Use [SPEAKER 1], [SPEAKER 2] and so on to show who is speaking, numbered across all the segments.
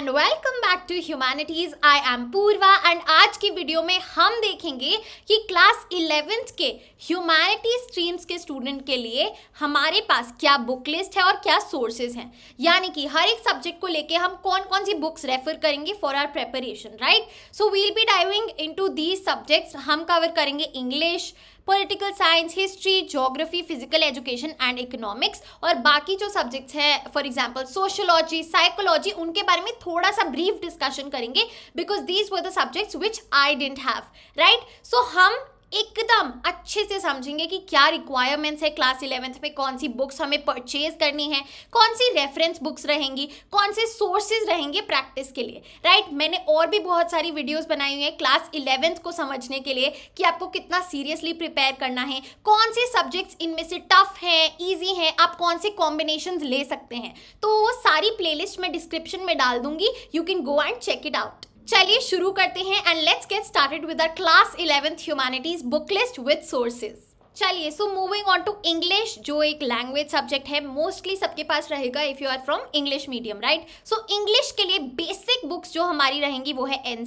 [SPEAKER 1] And welcome back to humanities I am Purva and आज की video में हम देखेंगे कि क्लास इलेवेंथ के ह्यूमैनिटी स्ट्रीम्स के स्टूडेंट के लिए हमारे पास क्या बुक लिस्ट है और क्या सोर्सेज हैं यानी कि हर एक सब्जेक्ट को लेके हम कौन कौन सी बुक्स रेफर करेंगे for our preparation right so we'll be diving in these subjects हम कवर करेंगे English political science history geography physical education and economics और बाकी जो सब्जेक्ट्स हैं फॉर एग्जांपल सोशोलॉजी साइकोलॉजी उनके बारे में थोड़ा सा ब्रीफ डिस्कशन करेंगे because these were the subjects which I didn't have right so हम एकदम अच्छे से समझेंगे कि क्या रिक्वायरमेंट्स है क्लास इलेवेंथ में कौन सी बुक्स हमें परचेज करनी है कौन सी रेफरेंस बुक्स रहेंगी कौन से सोर्सेज रहेंगे प्रैक्टिस के लिए राइट right? मैंने और भी बहुत सारी वीडियोस बनाई हुई है क्लास इलेवेंथ को समझने के लिए कि आपको कितना सीरियसली प्रिपेयर करना है कौन से सब्जेक्ट्स इनमें से टफ हैं ईजी हैं आप कौन से कॉम्बिनेशन ले सकते हैं तो वो सारी प्लेलिस्ट मैं डिस्क्रिप्शन में डाल दूंगी you can go and check it out चलिए शुरू करते हैं and let's get started with our class eleventh humanities book list with sources चलिए so moving on to English जो एक लैंग्वेज सब्जेक्ट है मोस्टली सबके पास रहेगा if you are from English medium right so English के लिए बेसिक बुक्स जो हमारी रहेंगी वो है एन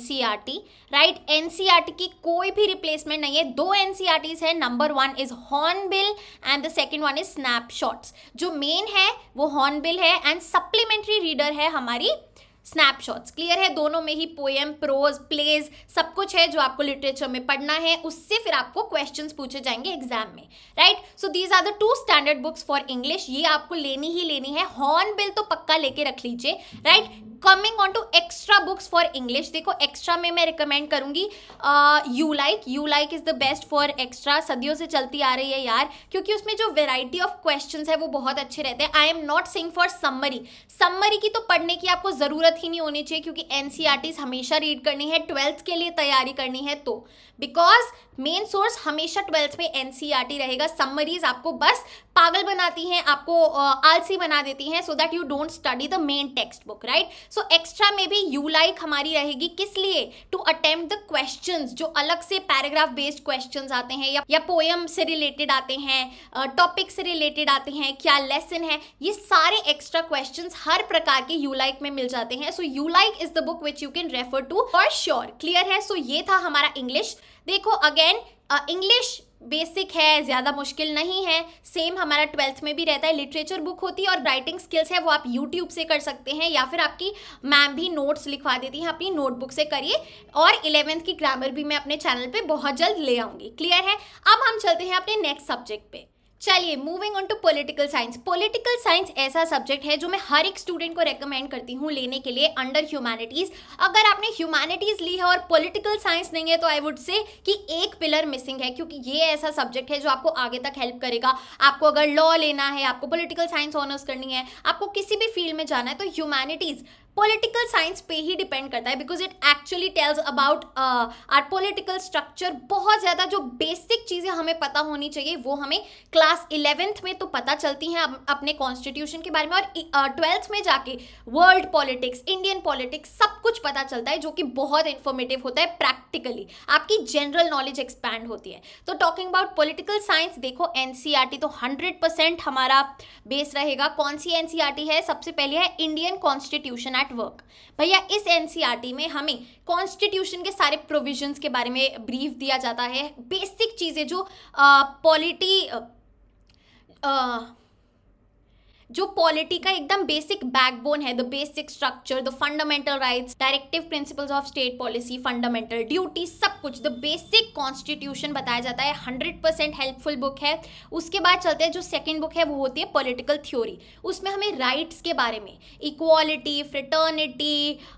[SPEAKER 1] राइट एन की कोई भी रिप्लेसमेंट नहीं है दो एन है number one is hornbill and the second one is snapshots जो मेन है वो हॉर्नबिल है एंड सप्लीमेंट्री रीडर है हमारी स्नैपशॉट्स क्लियर है दोनों में ही पोएम प्रोज प्लेज सब कुछ है जो आपको लिटरेचर में पढ़ना है उससे फिर आपको क्वेश्चंस पूछे जाएंगे एग्जाम में right so these are the two standard books for English ये आपको लेनी ही लेनी है हॉर्न बिल तो पक्का लेके रख लीजिए right coming on to extra books for English देखो एक्स्ट्रा में मैं रिकमेंड करूंगी you like you like is the best for extra सदियों से चलती आ रही है यार क्योंकि उसमें जो वेराइटी ऑफ क्वेश्चन है वो बहुत अच्छे रहते हैं I am not sing for summary summary की तो पढ़ने की आपको ज़रूरत ही नहीं होनी चाहिए क्योंकि एनसीआरटी e हमेशा रीड करनी है ट्वेल्थ के लिए तैयारी करनी है तो बिकॉज मेन सोर्स हमेशा ट्वेल्थ में एनसीईआरटी e रहेगा समरीज आपको बस पागल बनाती हैं आपको आलसी बना देती हैं so that you don't study the main text book right so extra में भी यू लाइक हमारी रहेगी किस लिए टू अटेम्प्ट द क्वेश्चंस जो अलग से पैराग्राफ बेस्ड क्वेश्चंस आते हैं या या पोएम से रिलेटेड आते हैं टॉपिक से रिलेटेड आते हैं क्या लेसन है ये सारे एक्स्ट्रा क्वेश्चन हर प्रकार के यू लाइक में मिल जाते हैं so you like is the book which you can refer to for sure clear है सो so, ये था हमारा इंग्लिश देखो अगेन इंग्लिश बेसिक है ज़्यादा मुश्किल नहीं है सेम हमारा ट्वेल्थ में भी रहता है लिटरेचर बुक होती है और राइटिंग स्किल्स है वो आप यूट्यूब से कर सकते हैं या फिर आपकी मैम भी नोट्स लिखवा देती हैं अपनी नोटबुक से करिए और इलेवेंथ की ग्रामर भी मैं अपने चैनल पे बहुत जल्द ले आऊँगी क्लियर है अब हम चलते हैं अपने नेक्स्ट सब्जेक्ट पर चलिए moving on to political science political science ऐसा सब्जेक्ट है जो मैं हर एक स्टूडेंट को रेकमेंड करती हूँ लेने के लिए अंडर ह्यूमैनिटीज़ अगर आपने ह्यूमैनिटीज़ ली है और पॉलिटिकल साइंस नहीं है तो आई वुड से कि एक पिलर मिसिंग है क्योंकि ये ऐसा सब्जेक्ट है जो आपको आगे तक हेल्प करेगा आपको अगर लॉ लेना है आपको पोलिटिकल साइंस ऑनर्स करनी है आपको किसी भी फील्ड में जाना है तो ह्यूमैनिटीज़ पॉलिटिकल साइंस पे ही डिपेंड करता है because it actually tells about our political structure बहुत ज़्यादा जो बेसिक चीज़ें हमें पता होनी चाहिए वो हमें क्लास इलेवेंथ में तो पता चलती हैं अपने कॉन्स्टिट्यूशन के बारे में और ट्वेल्थ uh, में जाके वर्ल्ड पॉलिटिक्स इंडियन पॉलिटिक्स सब कुछ पता चलता है जो कि बहुत इन्फॉर्मेटिव होता है प्रैक्टिकली आपकी जनरल नॉलेज एक्सपैंड होती है तो टॉकिंग अबाउट पोलिटिकल साइंस देखो एन e तो हंड्रेड परसेंट हमारा बेस रहेगा कौन सी एन e है सबसे पहले है इंडियन कॉन्स्टिट्यूशन एट वर्क भैया इस एनसीईआरटी e में हमें कॉन्स्टिट्यूशन के सारे प्रोविजंस के बारे में ब्रीफ दिया जाता है बेसिक चीज़ें जो पॉलिटी जो पॉलिटी का एकदम बेसिक बैकबोन है the basic structure the fundamental rights directive principles of state policy fundamental duty सब कुछ द बेसिक कॉन्स्टिट्यूशन बताया जाता है हंड्रेड परसेंट हेल्पफुल बुक है उसके बाद चलते हैं जो सेकेंड बुक है वो होती है पोलिटिकल थ्योरी उसमें हमें राइट्स के बारे में इक्वालिटी फ्रिटर्निटी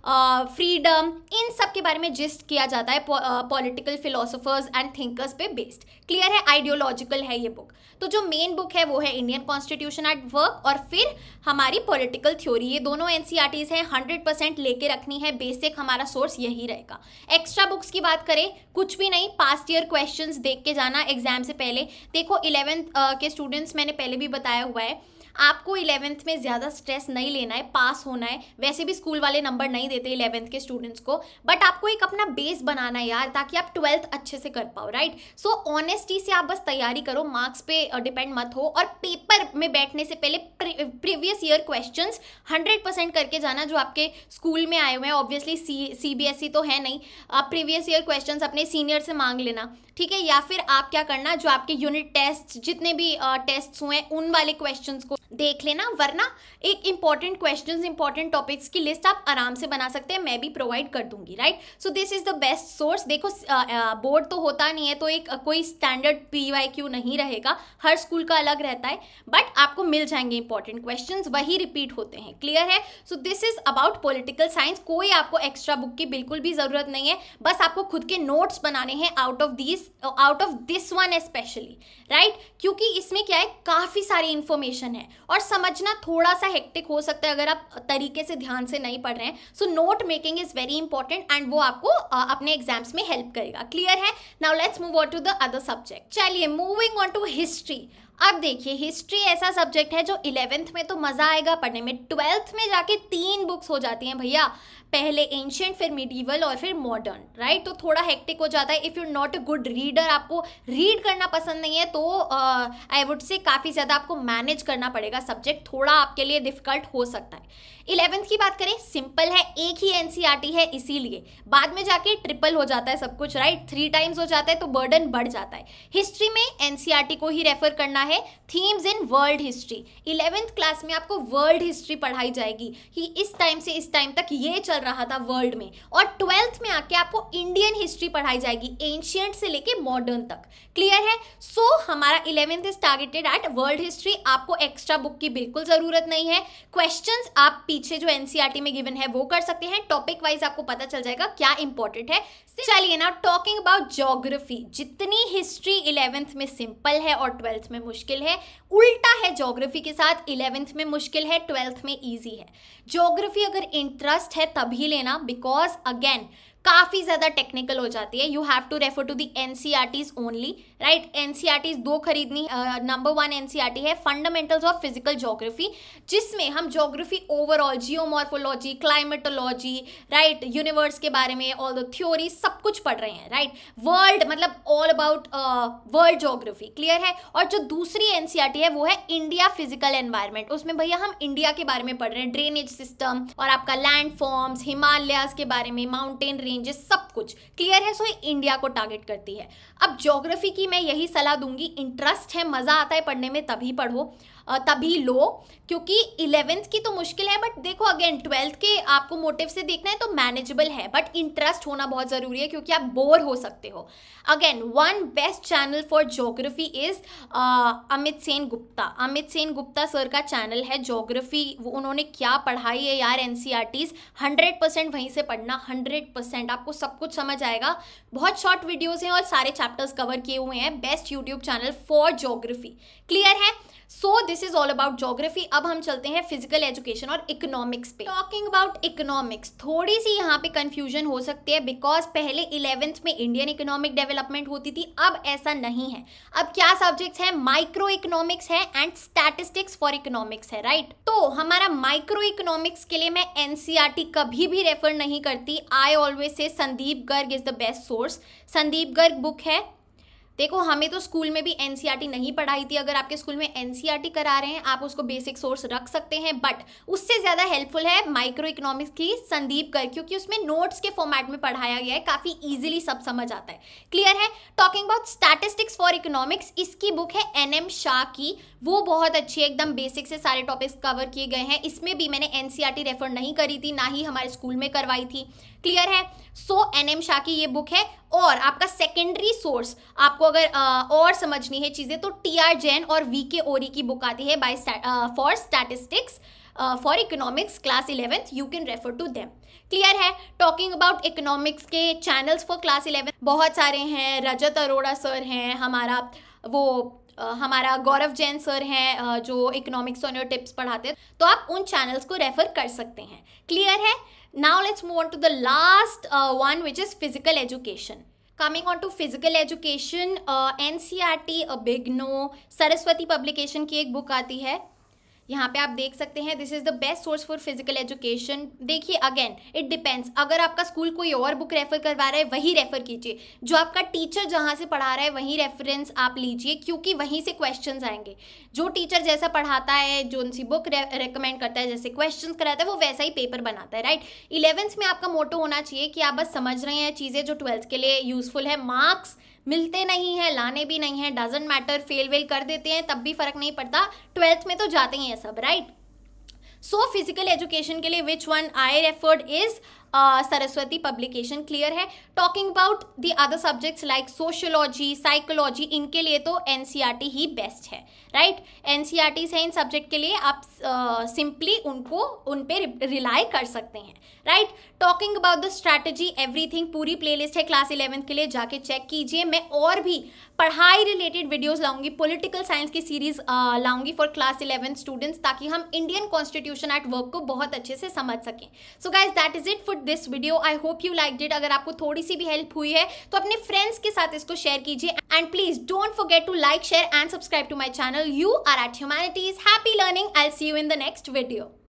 [SPEAKER 1] फ्रीडम इन सब के बारे में जिस्ट किया जाता है पॉलिटिकल फिलोसोफर्स एंड थिंकर्स पे बेस्ड क्लियर है आइडियोलॉजिकल है ये बुक तो जो मेन बुक है वो है इंडियन कॉन्स्टिट्यूशन एट वर्क और फिर हमारी पॉलिटिकल थ्योरी ये दोनों एन e हैं हंड्रेड परसेंट लेके रखनी है बेसिक हमारा सोर्स यही रहेगा एक्स्ट्रा बुक्स की बात करें कुछ भी नहीं पास्ट ईयर क्वेश्चन देख के जाना एग्जाम से पहले देखो इलेवेंथ के स्टूडेंट्स मैंने पहले भी बताया हुआ है आपको इलेवेंथ में ज़्यादा स्ट्रेस नहीं लेना है पास होना है वैसे भी स्कूल वाले नंबर नहीं देते इलेवेंथ के स्टूडेंट्स को बट आपको एक अपना बेस बनाना है यार ताकि आप ट्वेल्थ अच्छे से कर पाओ राइट सो ऑनेस्टी से आप बस तैयारी करो मार्क्स पे डिपेंड मत हो और पेपर में बैठने से पहले previous year question hundred percent करके जाना जो आपके स्कूल में आए हुए हैं obviously C C B S E तो है नहीं आप प्रीवियस ईयर क्वेश्चन अपने सीनियर से मांग लेना ठीक है या फिर आप क्या करना जो आपके यूनिट टेस्ट जितने भी टेस्ट हुए उन वाले क्वेश्चन को देख लेना वरना एक इंपॉर्टेंट क्वेश्चन इंपॉर्टेंट टॉपिक्स की लिस्ट आप आराम से बना सकते हैं मैं भी प्रोवाइड कर दूंगी right so this is the best source देखो बोर्ड तो होता नहीं है तो एक कोई स्टैंडर्ड पी वाई क्यू नहीं रहेगा हर स्कूल का अलग रहता है बट आपको मिल जाएंगे इंपॉर्टेंट क्वेश्चन वही रिपीट होते हैं क्लियर है so this is about political science कोई आपको एक्स्ट्रा बुक की बिल्कुल भी जरूरत नहीं है बस आपको खुद के नोट्स बनाने हैं out of these out of this one specially right क्योंकि इसमें क्या है काफ़ी सारी इन्फॉर्मेशन है और समझना थोड़ा सा हेक्टिक हो सकता है अगर आप तरीके से ध्यान से नहीं पढ़ रहे हैं so note making is very important and वो आपको uh, अपने एग्जाम्स में हेल्प करेगा क्लियर है now let's move on to the other subject चलिए मूविंग ऑन टू हिस्ट्री अब देखिए हिस्ट्री ऐसा सब्जेक्ट है जो इलेवेंथ में तो मज़ा आएगा पढ़ने में ट्वेल्थ में जाके तीन बुक्स हो जाती हैं भैया पहले एंशियंट फिर मिडीवल और फिर मॉडर्न राइट तो थोड़ा हेक्टिक हो जाता है if you not a good reader आपको रीड करना पसंद नहीं है तो आई uh, वुड से काफ़ी ज़्यादा आपको मैनेज करना पड़ेगा सब्जेक्ट थोड़ा आपके लिए डिफिकल्ट हो सकता है इलेवेंथ की बात करें सिंपल है एक ही एन e है इसीलिए बाद में जाके ट्रिपल हो जाता है सब कुछ राइट थ्री टाइम्स हो जाता है तो बर्डन बढ़ जाता है हिस्ट्री में एन e को ही रेफर करना है themes in world history eleventh class में आपको वर्ल्ड हिस्ट्री पढ़ाई जाएगी कि इस टाइम से इस टाइम तक ये चल रहा था वर्ल्ड में और ट्वेल्थ में आके आपको इंडियन हिस्ट्री पढ़ाई जाएगी एंशियंट से लेके मॉडर्न तक क्लियर है सो so, हमारा eleventh is targeted at world history आपको एक्स्ट्रा बुक की बिल्कुल ज़रूरत नहीं है क्वेश्चन आप पीछे जो एनसीआरटी e में गिवन है वो कर सकते हैं टॉपिक वाइज आपको पता चल जाएगा क्या इंपॉर्टेंट है चलिए ना टॉकिंग अबाउट जोग्राफी जितनी हिस्ट्री इलेवेंथ में सिंपल है और ट्वेल्थ में मुश्किल है उल्टा है जोग्राफी के साथ इलेवेंथ में मुश्किल है ट्वेल्थ में ईजी है जोग्राफी अगर इंटरेस्ट है तब तभी लेना बिकॉज अगेन काफ़ी ज़्यादा टेक्निकल हो जाती है you have to refer to the N C R Ts only right NCERT e दो खरीदनी नंबर वन एनसीआरटी है फंडामेंटल्स ऑफ फिजिकल जोग्राफी जिसमें हम geography overall geomorphology climatology right universe के बारे में ऑल द थ्योरी सब कुछ पढ़ रहे हैं राइट वर्ल्ड मतलब all about world geography clear है और जो दूसरी एनसीआरटी e है वो है इंडिया फिजिकल एनवायरमेंट उसमें भैया हम इंडिया के बारे में पढ़ रहे हैं ड्रेनेज सिस्टम और आपका लैंड फॉर्म्स हिमालयाज के बारे में माउंटेन रेंजेस सब कुछ क्लियर है सो so, इंडिया को टारगेट करती है अब जोग्राफी की भी मैं यही सलाह दूंगी इंटरेस्ट है मज़ा आता है पढ़ने में तभी पढ़ो तभी लो क्योंकि इलेवेंथ की तो मुश्किल है बट देखो अगेन ट्वेल्थ के आपको मोटिव से देखना है तो मैनेजेबल है बट इंटरेस्ट होना बहुत ज़रूरी है क्योंकि आप बोर हो सकते हो again one best channel for geography is Amit Sen Gupta Amit Sen Gupta sir का चैनल है जोग्राफी उन्होंने क्या पढ़ाई है यार N C R Ts hundred percent वहीं से पढ़ना हंड्रेड परसेंट आपको सब कुछ समझ आएगा बहुत शॉर्ट वीडियोज़ हैं और सारे चैप्टर्स कवर किए हुए हैं best YouTube channel for geography clear है so this is all about geography अब हम चलते हैं फिजिकल एजुकेशन और इकोनॉमिक्स पे टॉकिंग अबाउट इकोनॉमिक्स थोड़ी सी यहाँ पे कंफ्यूजन हो सकती है बिकॉज पहले इलेवेंथ में इंडियन इकोनॉमिक डेवलपमेंट होती थी अब ऐसा नहीं है अब क्या सब्जेक्ट्स है माइक्रो इकोनॉमिक्स है एंड स्टैटिस्टिक्स फॉर इकोनॉमिक्स है राइट right? तो हमारा माइक्रो इकोनॉमिक्स के लिए मैं एनसीआरटी e कभी भी रेफर नहीं करती आई ऑलवेज से Sandeep Garg is the best source Sandeep Garg book है देखो हमें तो स्कूल में भी एनसीईआरटी e नहीं पढ़ाई थी अगर आपके स्कूल में एनसीईआरटी e करा रहे हैं आप उसको बेसिक सोर्स रख सकते हैं बट उससे ज़्यादा हेल्पफुल है माइक्रो इकोनॉमिक्स की संदीप कर क्योंकि उसमें नोट्स के फॉर्मेट में पढ़ाया गया है काफ़ी ईजिली सब समझ आता है क्लियर है talking about statistics for economics इसकी बुक है एन एम शाह की वो बहुत अच्छी है एकदम बेसिक से सारे टॉपिक्स कवर किए गए हैं इसमें भी मैंने एनसीआरटी रेफर e नहीं करी थी ना ही हमारे स्कूल में करवाई थी क्लियर है सो एन एम शाह की ये बुक है और आपका सेकेंडरी सोर्स आपको अगर आ, और समझनी है चीज़ें तो टी आर जैन और वी के ओरी की बुक आती है by for statistics for economics class eleventh you can refer to them clear है टॉकिंग अबाउट इकोनॉमिक्स के चैनल्स फॉर क्लास इलेवेंथ बहुत सारे हैं रजत अरोड़ा सर हैं हमारा वो Uh, हमारा गौरव जैन सर हैं uh, जो इकोनॉमिक्स ऑन योर टिप्स पढ़ाते हैं तो आप उन चैनल्स को रेफर कर सकते हैं क्लियर है now let's move on to the last uh, one which is physical education coming on to physical education uh, ncrt a big no saraswati publication ki ek book aati hai यहाँ पे आप देख सकते हैं this is the best source for physical education देखिए again it depends अगर आपका school कोई और बुक रेफर करवा रहा है वही रेफर कीजिए जो आपका टीचर जहाँ से पढ़ा रहा है वही रेफरेंस आप लीजिए क्योंकि वहीं से क्वेश्चन आएंगे जो टीचर जैसा पढ़ाता है जो उनसी बुक रिकमेंड करता है जैसे क्वेश्चन कराता है वो वैसा ही पेपर बनाता है राइट इलेवेंथ में आपका मोटो होना चाहिए कि आप बस समझ रहे हैं चीज़ें जो ट्वेल्थ के लिए यूजफुल है मार्क्स मिलते नहीं है लाने भी नहीं है डजेंट मैटर फेल वेल कर देते हैं तब भी फर्क नहीं पड़ता ट्वेल्थ में तो जाते ही है सब राइट सो फिजिकल एजुकेशन के लिए which one I referred is Saraswati publication clear है talking about the other subjects like sociology psychology इनके लिए तो एन e ही बेस्ट है राइट एन e से इन सब्जेक्ट के लिए आप सिंपली uh, उनको उन पर रिलाई कर सकते हैं right talking about the strategy everything पूरी प्लेलिस्ट है क्लास इलेवेंथ के लिए जाके चेक कीजिए मैं और भी पढ़ाई रिलेटेड वीडियोस लाऊंगी पॉलिटिकल साइंस की सीरीज लाऊंगी फॉर क्लास इलेवेंथ स्टूडेंट्स ताकि हम इंडियन कॉन्स्टिट्यूशन एट वर्क को बहुत अच्छे से समझ सकें so guys that is it for this video I hope you like it अगर आपको थोड़ी सी भी हेल्प हुई है तो अपने फ्रेंड्स के साथ इसको शेयर कीजिए and please don't forget to like share and subscribe to my channel you are at humanities happy learning I see you in the next video